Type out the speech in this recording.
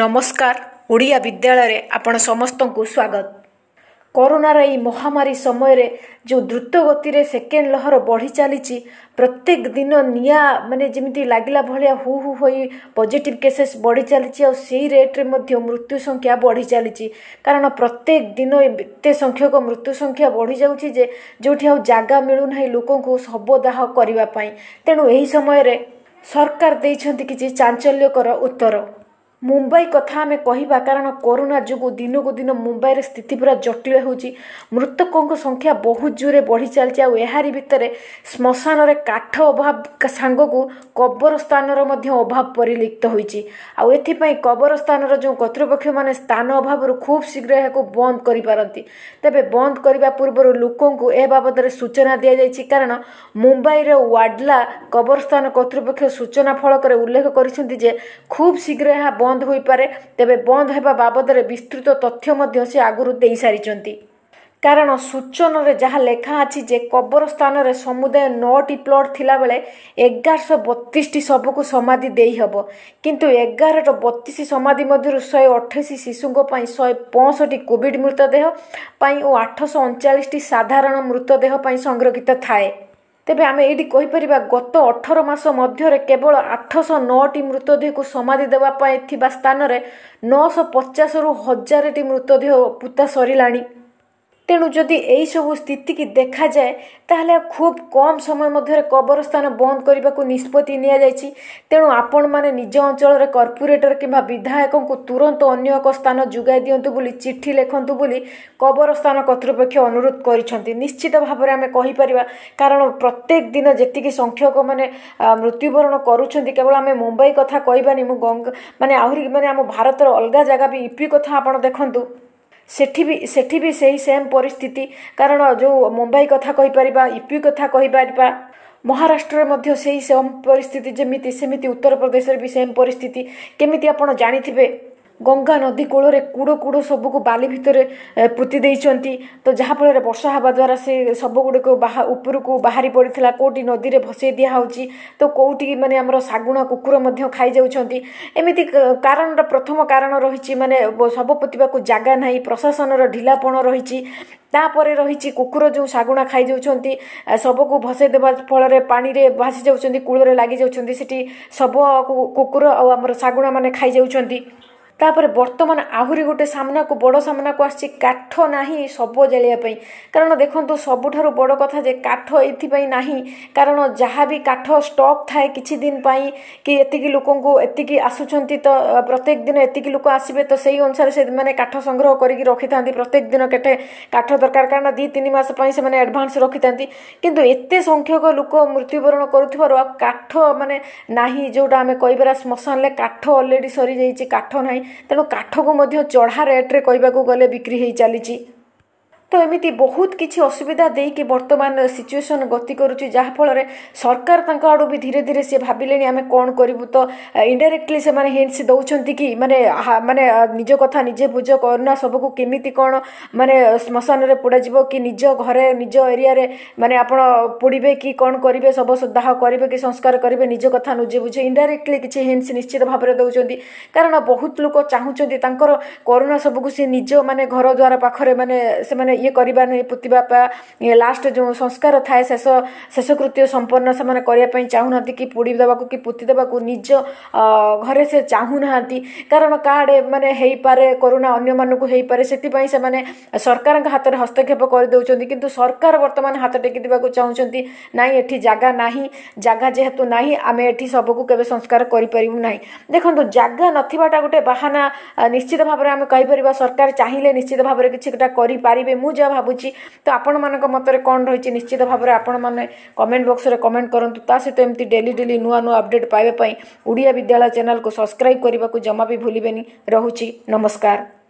ନମସ୍କାର ଓଡ଼ିଆ ବିଦ୍ୟାଳୟରେ ଆପଣ ସମସ୍ତଙ୍କୁ ସ୍ୱାଗତ କରୋନାର ଏହି ମହାମାରୀ ସମୟରେ ଯେଉଁ ଦ୍ରୁତ ଗତିରେ ସେକେଣ୍ଡ ଲହର ବଢ଼ି ଚାଲିଛି ପ୍ରତ୍ୟେକ ଦିନ ନିଆଁ ମାନେ ଯେମିତି ଲାଗିଲା ଭଳିଆ ହୁ ହୁ ହୋଇ ପଜିଟିଭ୍ କେସେସ୍ ବଢ଼ି ଚାଲିଛି ଆଉ ସେଇ ରେଟ୍ରେ ମଧ୍ୟ ମୃତ୍ୟୁ ସଂଖ୍ୟା ବଢ଼ି ଚାଲିଛି କାରଣ ପ୍ରତ୍ୟେକ ଦିନ ଏତେ ସଂଖ୍ୟକ ମୃତ୍ୟୁ ସଂଖ୍ୟା ବଢ଼ିଯାଉଛି ଯେ ଯେଉଁଠି ଆଉ ଜାଗା ମିଳୁନାହିଁ ଲୋକଙ୍କୁ ଶବଦାହ କରିବା ପାଇଁ ତେଣୁ ଏହି ସମୟରେ ସରକାର ଦେଇଛନ୍ତି କିଛି ଚାଞ୍ଚଲ୍ୟକର ଉତ୍ତର ମୁମ୍ବାଇ କଥା ଆମେ କହିବା କାରଣ କରୋନା ଯୋଗୁଁ ଦିନକୁ ଦିନ ମୁମ୍ବାଇରେ ସ୍ଥିତି ପୁରା ଜଟିଳ ହେଉଛି ମୃତକଙ୍କ ସଂଖ୍ୟା ବହୁତ ଜୋରରେ ବଢ଼ି ଚାଲିଛି ଆଉ ଏହାରି ଭିତରେ ଶ୍ମଶାନରେ କାଠ ଅଭାବ ସାଙ୍ଗକୁ କବରସ୍ଥାନର ମଧ୍ୟ ଅଭାବ ପରିଲିପ୍ତ ହୋଇଛି ଆଉ ଏଥିପାଇଁ କବରସ୍ଥାନର ଯେଉଁ କର୍ତ୍ତୃପକ୍ଷମାନେ ସ୍ଥାନ ଅଭାବରୁ ଖୁବ୍ ଶୀଘ୍ର ଏହାକୁ ବନ୍ଦ କରିପାରନ୍ତି ତେବେ ବନ୍ଦ କରିବା ପୂର୍ବରୁ ଲୋକଙ୍କୁ ଏ ବାବଦରେ ସୂଚନା ଦିଆଯାଇଛି କାରଣ ମୁମ୍ବାଇର ୱାଡ଼ଲା କବରସ୍ଥାନ କର୍ତ୍ତୃପକ୍ଷ ସୂଚନା ଫଳକରେ ଉଲ୍ଲେଖ କରିଛନ୍ତି ଯେ ଖୁବ୍ ଶୀଘ୍ର ଏହା ବନ୍ଦ ବନ୍ଦ ହୋଇପାରେ ତେବେ ବନ୍ଦ ହେବା ବାବଦରେ ବିସ୍ତୃତ ତଥ୍ୟ ମଧ୍ୟ ସେ ଆଗରୁ ଦେଇସାରିଛନ୍ତି କାରଣ ସୂଚନାରେ ଯାହା ଲେଖା ଅଛି ଯେ କବର ସ୍ଥାନରେ ସମୁଦାୟ ନଅଟି ପ୍ଲଟ୍ ଥିଲାବେଳେ ଏଗାରଶହ ବତିଶଟି ଶବକୁ ସମାଧି ଦେଇହେବ କିନ୍ତୁ ଏଗାରର ବତିଶ ସମାଧି ମଧ୍ୟରୁ ଶହେ ଅଠେଇଶ ଶିଶୁଙ୍କ ପାଇଁ ଶହେ ପଞ୍ଚଷଠି କୋଭିଡ୍ ମୃତଦେହ ପାଇଁ ଓ ଆଠଶହ ଅଣଚାଳିଶଟି ସାଧାରଣ ମୃତଦେହ ପାଇଁ ସଂରକ୍ଷିତ ଥାଏ ତେବେ ଆମେ ଏଇଠି କହିପାରିବା ଗତ ଅଠର ମାସ ମଧ୍ୟରେ କେବଳ ଆଠଶହ ନଅଟି ମୃତଦେହକୁ ସମାଧି ଦେବା ପାଇଁ ଥିବା ସ୍ଥାନରେ ନଅଶହ ପଚାଶରୁ ହଜାରେଟି ମୃତଦେହ ପୋତା ସରିଲାଣି ତେଣୁ ଯଦି ଏହିସବୁ ସ୍ଥିତିକି ଦେଖାଯାଏ ତାହେଲେ ଖୁବ୍ କମ୍ ସମୟ ମଧ୍ୟରେ କବରସ୍ଥାନ ବନ୍ଦ କରିବାକୁ ନିଷ୍ପତ୍ତି ନିଆଯାଇଛି ତେଣୁ ଆପଣମାନେ ନିଜ ଅଞ୍ଚଳରେ କର୍ପୋରେଟର କିମ୍ବା ବିଧାୟକଙ୍କୁ ତୁରନ୍ତ ଅନ୍ୟ ଏକ ସ୍ଥାନ ଯୋଗାଇ ଦିଅନ୍ତୁ ବୋଲି ଚିଠି ଲେଖନ୍ତୁ ବୋଲି କବରସ୍ଥାନ କର୍ତ୍ତୃପକ୍ଷ ଅନୁରୋଧ କରିଛନ୍ତି ନିଶ୍ଚିତ ଭାବରେ ଆମେ କହିପାରିବା କାରଣ ପ୍ରତ୍ୟେକ ଦିନ ଯେତିକି ସଂଖ୍ୟକ ମାନେ ମୃତ୍ୟୁବରଣ କରୁଛନ୍ତି କେବଳ ଆମେ ମୁମ୍ବାଇ କଥା କହିବାନି ମୁଁ ଗଙ୍ଗା ମାନେ ଆହୁରି ମାନେ ଆମ ଭାରତର ଅଲଗା ଜାଗା ବି ୟୁପି କଥା ଆପଣ ଦେଖନ୍ତୁ ସେଠି ବି ସେଠି ବି ସେହି ସେମ୍ ପରିସ୍ଥିତି କାରଣ ଯେଉଁ ମୁମ୍ବାଇ କଥା କହିପାରିବା ୟୁପି କଥା କହିପାରିବା ମହାରାଷ୍ଟ୍ରରେ ମଧ୍ୟ ସେହି ସେମ୍ ପରିସ୍ଥିତି ଯେମିତି ସେମିତି ଉତ୍ତରପ୍ରଦେଶରେ ବି ସେମ୍ ପରିସ୍ଥିତି କେମିତି ଆପଣ ଜାଣିଥିବେ ଗଙ୍ଗା ନଦୀ କୂଳରେ କୁଡ଼ କୁଡ଼ ସବୁକୁ ବାଲି ଭିତରେ ପୋତି ଦେଇଛନ୍ତି ତ ଯାହାଫଳରେ ବର୍ଷା ହେବା ଦ୍ୱାରା ସେ ସବୁଗୁଡ଼ିକ ବାହା ଉପରକୁ ବାହାରି ପଡ଼ିଥିଲା କେଉଁଠି ନଦୀରେ ଭସେଇ ଦିଆହେଉଛି ତ କେଉଁଠି ମାନେ ଆମର ଶାଗୁଣା କୁକୁର ମଧ୍ୟ ଖାଇଯାଉଛନ୍ତି ଏମିତି କାରଣର ପ୍ରଥମ କାରଣ ରହିଛି ମାନେ ଶବ ପୋତିବାକୁ ଜାଗା ନାହିଁ ପ୍ରଶାସନର ଢିଲାପଣ ରହିଛି ତାପରେ ରହିଛି କୁକୁର ଯେଉଁ ଶାଗୁଣା ଖାଇଯାଉଛନ୍ତି ଶବକୁ ଭସେଇ ଦେବା ଫଳରେ ପାଣିରେ ଭାସିଯାଉଛନ୍ତି କୂଳରେ ଲାଗିଯାଉଛନ୍ତି ସେଠି ଶବ କୁକୁର ଆଉ ଆମର ଶାଗୁଣା ମାନେ ଖାଇଯାଉଛନ୍ତି ତାପରେ ବର୍ତ୍ତମାନ ଆହୁରି ଗୋଟେ ସାମ୍ନାକୁ ବଡ଼ ସାମ୍ନାକୁ ଆସିଛି କାଠ ନାହିଁ ଶବ ଜାଳିବା ପାଇଁ କାରଣ ଦେଖନ୍ତୁ ସବୁଠାରୁ ବଡ଼ କଥା ଯେ କାଠ ଏଥିପାଇଁ ନାହିଁ କାରଣ ଯାହା ବି କାଠ ଷ୍ଟକ୍ ଥାଏ କିଛି ଦିନ ପାଇଁ କି ଏତିକି ଲୋକଙ୍କୁ ଏତିକି ଆସୁଛନ୍ତି ତ ପ୍ରତ୍ୟେକ ଦିନ ଏତିକି ଲୋକ ଆସିବେ ତ ସେଇ ଅନୁସାରେ ସେମାନେ କାଠ ସଂଗ୍ରହ କରିକି ରଖିଥାନ୍ତି ପ୍ରତ୍ୟେକ ଦିନ କେତେ କାଠ ଦରକାର କାରଣ ଦୁଇ ତିନି ମାସ ପାଇଁ ସେମାନେ ଆଡ଼ଭାନ୍ସ ରଖିଥାନ୍ତି କିନ୍ତୁ ଏତେ ସଂଖ୍ୟକ ଲୋକ ମୃତ୍ୟୁବରଣ କରୁଥିବାରୁ ଆଉ କାଠ ମାନେ ନାହିଁ ଯେଉଁଟା ଆମେ କହିପାରିବା ଶ୍ମଶାନରେ କାଠ ଅଲରେଡ଼ି ସରିଯାଇଛି କାଠ ନାହିଁ ତେଣୁ କାଠକୁ ମଧ୍ୟ ଚଢ଼ା ରେଟ୍ରେ କହିବାକୁ ଗଲେ ବିକ୍ରି ହେଇ ଚାଲିଛି ତ ଏମିତି ବହୁତ କିଛି ଅସୁବିଧା ଦେଇକି ବର୍ତ୍ତମାନ ସିଚୁଏସନ୍ ଗତି କରୁଛି ଯାହାଫଳରେ ସରକାର ତାଙ୍କ ଆଡ଼ୁ ବି ଧୀରେ ଧୀରେ ସିଏ ଭାବିଲେଣି ଆମେ କ'ଣ କରିବୁ ତ ଇଣ୍ଡାଇରେକ୍ଟଲି ସେମାନେ ହିଣ୍ଟସ୍ ଦେଉଛନ୍ତି କି ମାନେ ମାନେ ନିଜ କଥା ନିଜେ ବୁଝ କରୋନା ସବୁକୁ କେମିତି କ'ଣ ମାନେ ଶ୍ମଶାନରେ ପୋଡ଼ାଯିବ କି ନିଜ ଘରେ ନିଜ ଏରିଆରେ ମାନେ ଆପଣ ପୋଡ଼ିବେ କି କ'ଣ କରିବେ ଶବ ଦାହ କରିବେ କି ସଂସ୍କାର କରିବେ ନିଜ କଥା ନିଜେ ବୁଝେ ଇଣ୍ଡାଇରେକ୍ଟଲି କିଛି ହିଣ୍ଟସ୍ ନିଶ୍ଚିତ ଭାବରେ ଦେଉଛନ୍ତି କାରଣ ବହୁତ ଲୋକ ଚାହୁଁଛନ୍ତି ତାଙ୍କର କରୋନା ସବୁକୁ ସେ ନିଜ ମାନେ ଘର ଦ୍ୱାର ପାଖରେ ମାନେ ସେମାନେ ଇଏ କରିବା ନାହିଁ ପୁତି ବାପା ଲାଷ୍ଟ ଯେଉଁ ସଂସ୍କାର ଥାଏ ଶେଷ ଶେଷକୃତ୍ୟ ସମ୍ପନ୍ନ ସେମାନେ କରିବା ପାଇଁ ଚାହୁଁନାହାନ୍ତି କି ପୋଡ଼ି ଦେବାକୁ କି ପୋତି ଦେବାକୁ ନିଜ ଘରେ ସେ ଚାହୁଁନାହାନ୍ତି କାରଣ କାହାଡ଼େ ମାନେ ହେଇପାରେ କରୋନା ଅନ୍ୟମାନଙ୍କୁ ହେଇପାରେ ସେଥିପାଇଁ ସେମାନେ ସରକାରଙ୍କ ହାତରେ ହସ୍ତକ୍ଷେପ କରିଦେଉଛନ୍ତି କିନ୍ତୁ ସରକାର ବର୍ତ୍ତମାନ ହାତ ଟେକି ଦେବାକୁ ଚାହୁଁଛନ୍ତି ନାହିଁ ଏଠି ଜାଗା ନାହିଁ ଜାଗା ଯେହେତୁ ନାହିଁ ଆମେ ଏଠି ସବୁକୁ କେବେ ସଂସ୍କାର କରିପାରିବୁ ନାହିଁ ଦେଖନ୍ତୁ ଜାଗା ନଥିବାଟା ଗୋଟେ ବାହାନା ନିଶ୍ଚିତ ଭାବରେ ଆମେ କହିପାରିବା ସରକାର ଚାହିଁଲେ ନିଶ୍ଚିତ ଭାବରେ କିଛି ଗୋଟା କରିପାରିବେ ମୁଁ ମୁଁ ଯାହା ଭାବୁଛି ତ ଆପଣମାନଙ୍କ ମତରେ କ'ଣ ରହିଛି ନିଶ୍ଚିତ ଭାବରେ ଆପଣମାନେ କମେଣ୍ଟ ବକ୍ସରେ କମେଣ୍ଟ କରନ୍ତୁ ତା ସହିତ ଏମିତି ଡେଲି ଡେଲି ନୂଆ ନୂଆ ଅପଡ଼େଟ୍ ପାଇବା ପାଇଁ ଓଡ଼ିଆ ବିଦ୍ୟାଳୟ ଚ୍ୟାନେଲକୁ ସବସ୍କ୍ରାଇବ୍ କରିବାକୁ ଜମା ବି ଭୁଲିବେନି ରହୁଛି ନମସ୍କାର